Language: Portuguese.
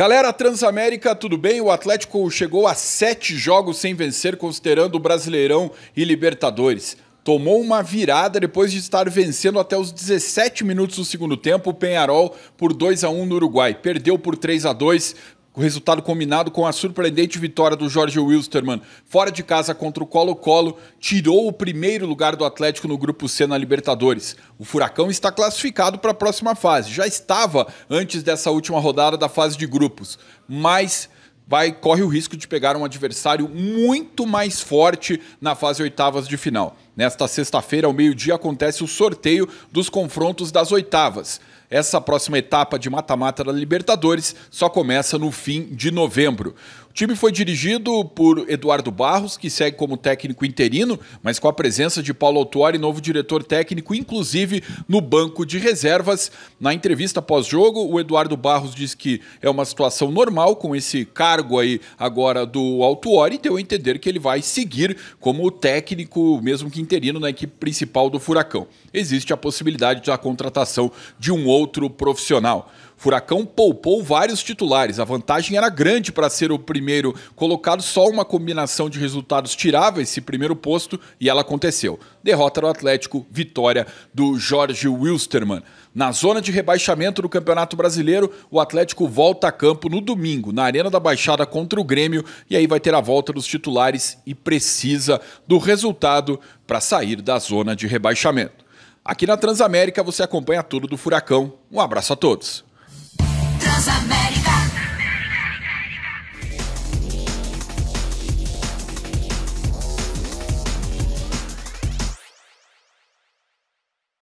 Galera Transamérica, tudo bem? O Atlético chegou a sete jogos sem vencer, considerando o Brasileirão e Libertadores. Tomou uma virada depois de estar vencendo até os 17 minutos do segundo tempo o Penharol por 2 a 1 no Uruguai. Perdeu por 3 a 2 o resultado combinado com a surpreendente vitória do Jorge Wilstermann fora de casa contra o Colo-Colo tirou o primeiro lugar do Atlético no Grupo C na Libertadores. O Furacão está classificado para a próxima fase, já estava antes dessa última rodada da fase de grupos, mas vai corre o risco de pegar um adversário muito mais forte na fase oitavas de final. Nesta sexta-feira, ao meio-dia, acontece o sorteio dos confrontos das oitavas. Essa próxima etapa de mata-mata da Libertadores só começa no fim de novembro. O time foi dirigido por Eduardo Barros, que segue como técnico interino, mas com a presença de Paulo Autuori, novo diretor técnico, inclusive no banco de reservas. Na entrevista pós-jogo, o Eduardo Barros disse que é uma situação normal com esse cargo aí agora do Autuori, deu a entender que ele vai seguir como técnico, mesmo que interino na equipe principal do Furacão. Existe a possibilidade da contratação de um outro profissional. Furacão poupou vários titulares. A vantagem era grande para ser o primeiro colocado, só uma combinação de resultados tirava esse primeiro posto e ela aconteceu. Derrota do Atlético, vitória do Jorge Wilstermann. Na zona de rebaixamento do Campeonato Brasileiro, o Atlético volta a campo no domingo, na Arena da Baixada contra o Grêmio, e aí vai ter a volta dos titulares e precisa do resultado para sair da zona de rebaixamento. Aqui na Transamérica você acompanha tudo do Furacão. Um abraço a todos.